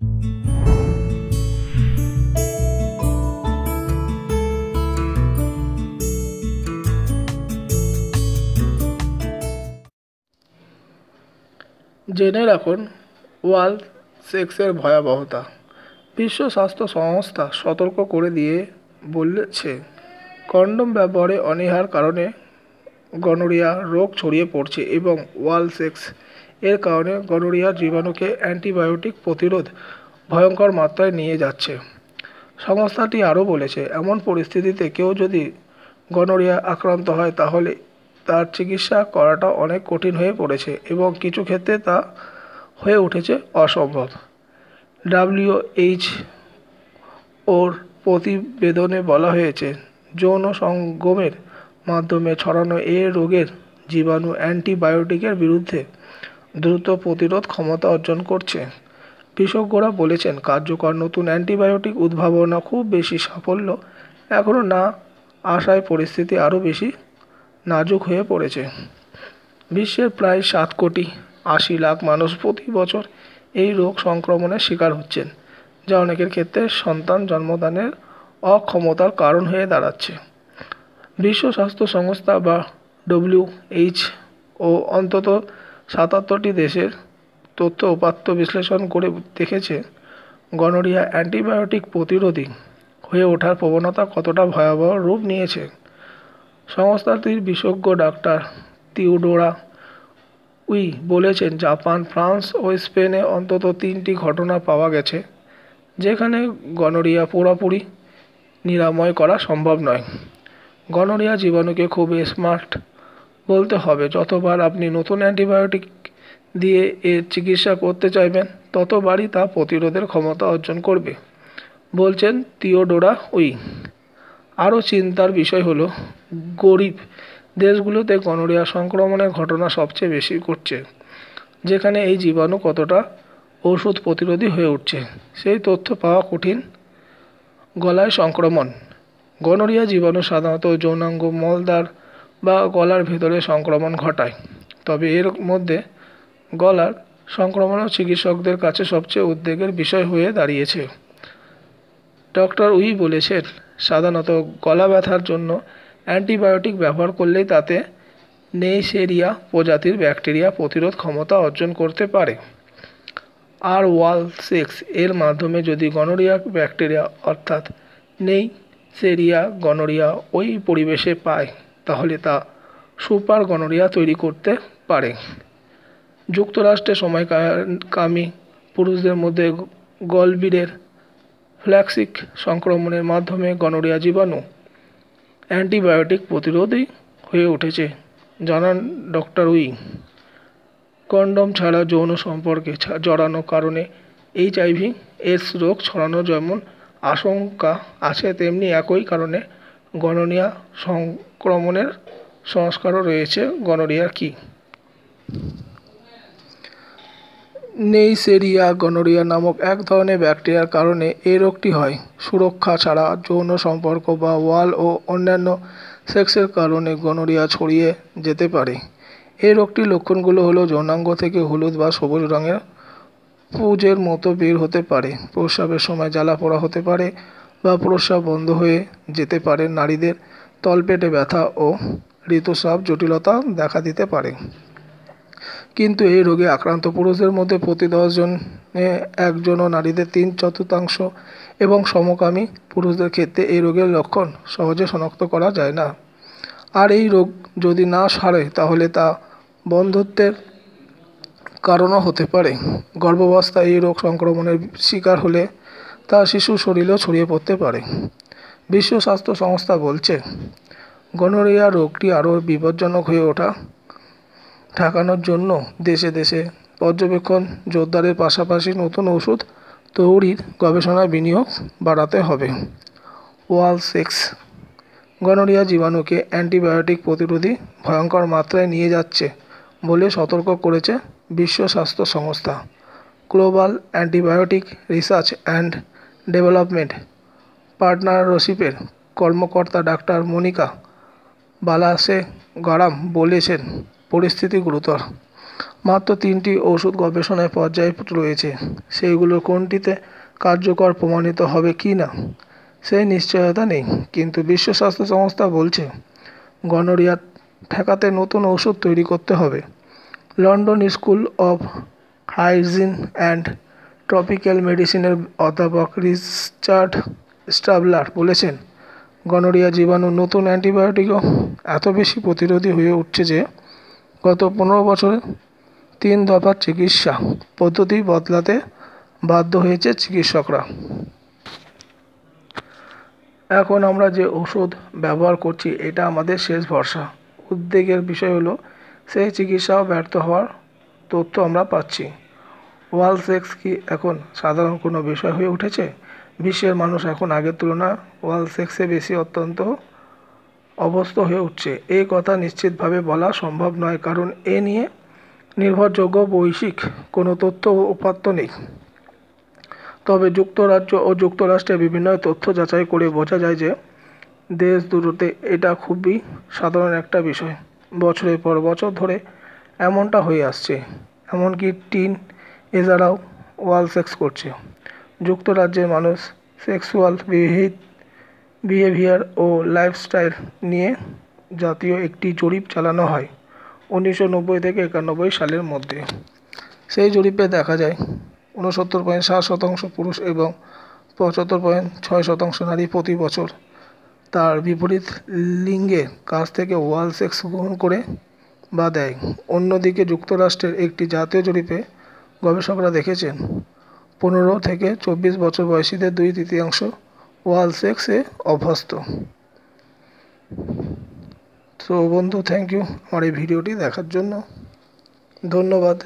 জেনে রাখুন ওয়ার্ল্ড সেক্সের ভয়াবহতা বিশ্ব স্বাস্থ্য সংস্থা সতর্ক করে দিয়ে বলেছে কন্ডম ব্যবহারে অনীহার কারণে গনোরিয়া রোগ ছড়িয়ে পড়ছে এবং ওয়ার্ল্ড সেক্স এর কারণে গনোরিয়া জীবাণুকে অ্যান্টিবায়োটিক প্রতিরোধ ভয়ঙ্কর মাত্রায় নিয়ে যাচ্ছে সংস্থাটি আরও বলেছে এমন পরিস্থিতিতে কেউ যদি গনোরিয়া আক্রান্ত হয় তাহলে তার চিকিৎসা করাটা অনেক কঠিন হয়ে পড়েছে এবং কিছু ক্ষেত্রে তা হয়ে উঠেছে অসম্ভব ডাব্লিউএইচ ওর প্রতিবেদনে বলা হয়েছে যৌন সঙ্গমের মাধ্যমে ছড়ানো এ রোগের জীবাণু অ্যান্টিবায়োটিকের বিরুদ্ধে দ্রুত প্রতিরোধ ক্ষমতা অর্জন করছে বিশেষজ্ঞরা বলেছেন কার্যকর নতুন অ্যান্টিবায়োটিক উদ্ভাবনা খুব বেশি সাফল্য এখনও না আসায় পরিস্থিতি আরও বেশি নাজুক হয়ে পড়েছে বিশ্বের প্রায় সাত কোটি আশি লাখ মানুষ প্রতি বছর এই রোগ সংক্রমণের শিকার হচ্ছেন যা অনেকের ক্ষেত্রে সন্তান জন্মদানের অক্ষমতার কারণ হয়ে দাঁড়াচ্ছে বিশ্ব স্বাস্থ্য সংস্থা বা ডব্লিউএইচ ও অন্তত সাতাত্তরটি দেশের তথ্য উপাত্ত বিশ্লেষণ করে দেখেছে গনোরিয়া অ্যান্টিবায়োটিক প্রতিরোধী হয়ে ওঠার প্রবণতা কতটা ভয়াবহ রূপ নিয়েছে সংস্থাটির বিশেষজ্ঞ ডাক্তার তিউডোরা উই বলেছেন জাপান ফ্রান্স ও স্পেনে অন্তত তিনটি ঘটনা পাওয়া গেছে যেখানে গনোরিয়া পুরোপুরি নিরাময় করা সম্ভব নয় গনোরিয়া জীবাণুকে খুব স্মার্ট বলতে হবে যতবার আপনি নতুন অ্যান্টিবায়োটিক দিয়ে এর চিকিৎসা করতে চাইবেন ততবারই তা প্রতিরোধের ক্ষমতা অর্জন করবে বলছেন তিওডোরা উই আরও চিন্তার বিষয় হলো গরিব দেশগুলোতে গনোরিয়া সংক্রমণের ঘটনা সবচেয়ে বেশি ঘটছে যেখানে এই জীবাণু কতটা ওষুধ প্রতিরোধী হয়ে উঠছে সেই তথ্য পাওয়া কঠিন গলায় সংক্রমণ গনোরিয়া জীবাণু সাধারণত যৌনাঙ্গ মলদ্বার বা গলার ভেতরে সংক্রমণ ঘটায় তবে এর মধ্যে গলার সংক্রমণও চিকিৎসকদের কাছে সবচেয়ে উদ্বেগের বিষয় হয়ে দাঁড়িয়েছে ডক্টর উই বলেছেন সাধারণত গলা ব্যথার জন্য অ্যান্টিবায়োটিক ব্যবহার করলেই তাতে নেইসেরিয়া প্রজাতির ব্যাকটেরিয়া প্রতিরোধ ক্ষমতা অর্জন করতে পারে আর ওয়াল সেক্স এর মাধ্যমে যদি গনোরিয়া ব্যাকটেরিয়া অর্থাৎ নেই সেরিয়া গনোরিয়া ওই পরিবেশে পায় তাহলে তা সুপার গনোরিয়া তৈরি করতে পারে যুক্তরাষ্ট্রে সময়কামী পুরুষদের মধ্যে গলবিরের ফ্ল্যাক্সিক সংক্রমণের মাধ্যমে গনোরিয়া জীবাণু অ্যান্টিবায়োটিক প্রতিরোধী হয়ে উঠেছে জানান ডক্টর উই কন্ডম ছাড়া যৌন সম্পর্কে জড়ানো কারণে এইচআইভি এস রোগ ছড়ানো যেমন আশঙ্কা আছে তেমনি একই কারণে গনোরিয়া সংক্রমণের সংস্কারও রয়েছে গনোরিয়া কি নেইসেরিয়া গনোরিয়া নামক এক ধরনের ব্যাকটেরিয়ার কারণে এই রোগটি হয় সুরক্ষা ছাড়া যৌন সম্পর্ক বা ওয়াল ও অন্যান্য সেক্সের কারণে গনোরিয়া ছড়িয়ে যেতে পারে এই রোগটির লক্ষণগুলো হলো যৌনাঙ্গ থেকে হলুদ বা সবুজ রঙের পুজের মতো বের হতে পারে প্রস্রাবের সময় জ্বালা পোড়া হতে পারে বা প্রস্রাব বন্ধ হয়ে যেতে পারে নারীদের তলপেটে ব্যথা ও ঋতুস্রাব জটিলতা দেখা দিতে পারে কিন্তু এই রোগে আক্রান্ত পুরুষদের মধ্যে প্রতি দশজনে একজন ও নারীদের তিন চতুর্থাংশ এবং সমকামী পুরুষদের ক্ষেত্রে এই রোগের লক্ষণ সহজে শনাক্ত করা যায় না আর এই রোগ যদি না সারে তাহলে তা বন্ধুত্বের কারণও হতে পারে গর্ভাবস্থায় এই রোগ সংক্রমণের শিকার হলে তা শিশু শরীরেও ছড়িয়ে পড়তে পারে বিশ্ব স্বাস্থ্য সংস্থা বলছে গনোরিয়া রোগটি আরও বিপজ্জনক হয়ে ওঠা ঠেকানোর জন্য দেশে দেশে পর্যবেক্ষণ জোরদারের পাশাপাশি নতুন ওষুধ তৈরির গবেষণা বিনিয়োগ বাড়াতে হবে ওয়াল সেক্স গনোরিয়া জীবাণুকে অ্যান্টিবায়োটিক প্রতিরোধী ভয়ঙ্কর মাত্রায় নিয়ে যাচ্ছে বলে সতর্ক করেছে বিশ্ব স্বাস্থ্য সংস্থা global antibiotic research and development পার্টনার রশিপের কর্মকর্তা ডাক্তার মনিকা বালাসে গারাম বলেছেন পরিস্থিতি গুরুতর মাত্র তিনটি ওষুধ গবেষণায় পর্যায়ে রয়েছে সেইগুলো কোনটিতে কার্যকর প্রমাণিত হবে কি না সেই নিশ্চয়তা নেই কিন্তু বিশ্ব স্বাস্থ্য সংস্থা বলছে গনোরিয়া ঠেকাতে নতুন ওষুধ তৈরি করতে হবে London school of hygiene and tropical মেডিসিনের অধ্যাপক রিচার্ড স্টাবলার বলেছেন গনোরিয়া জীবাণু নতুন অ্যান্টিবায়োটিকও এত বেশি প্রতিরোধী হয়ে উঠছে যে গত পনেরো বছরে তিন দফার চিকিৎসা পদ্ধতি বদলাতে বাধ্য হয়েছে চিকিৎসকরা এখন আমরা যে ওষুধ ব্যবহার করছি এটা আমাদের শেষ ভরসা উদ্বেগের বিষয় হলো সেই চিকিৎসাও ব্যর্থ হওয়ার তথ্য আমরা পাচ্ছি ওয়াল সেক্স কি এখন সাধারণ কোনো বিষয় হয়ে উঠেছে বিশ্বের মানুষ এখন আগের তুলনা ওয়াল সেক্সে বেশি অত্যন্ত অবস্ত হয়ে উঠছে এই কথা নিশ্চিতভাবে বলা সম্ভব নয় কারণ এ নিয়ে নির্ভরযোগ্য বৈশ্বিক কোনো তথ্য ও উপাত্ত নেই তবে যুক্তরাজ্য ও যুক্তরাষ্ট্রে বিভিন্ন তথ্য যাচাই করে বোঝা যায় যে দেশ দুটোতে এটা খুবই সাধারণ একটা বিষয় বছরের পর বছর ধরে এমনটা হয়ে আসছে এমনকি টিন এছাড়াও ওয়াল সেক্স করছে যুক্তরাজ্যের মানুষ সেক্সুয়াল বিহিত বিহেভিয়ার ও লাইফস্টাইল নিয়ে জাতীয় একটি জরিপ চালানো হয় উনিশশো নব্বই থেকে একানব্বই সালের মধ্যে সেই জরিপে দেখা যায় ঊনসত্তর পয়েন্ট সাত শতাংশ পুরুষ এবং পঁচাত্তর পয়েন্ট ছয় শতাংশ নারী প্রতি বছর তার বিপরীত লিঙ্গের কাছ থেকে ওয়াল সেক্স গ্রহণ করে বা দেয় অন্যদিকে যুক্তরাষ্ট্রের একটি জাতীয় জরিপে গবেষকরা দেখেছেন পনেরো থেকে চব্বিশ বছর বয়সীদের দুই তৃতীয়াংশ ওয়াল সেক্সে অভ্যস্ত তো বন্ধু থ্যাংক ইউ আমার এই ভিডিওটি দেখার জন্য ধন্যবাদ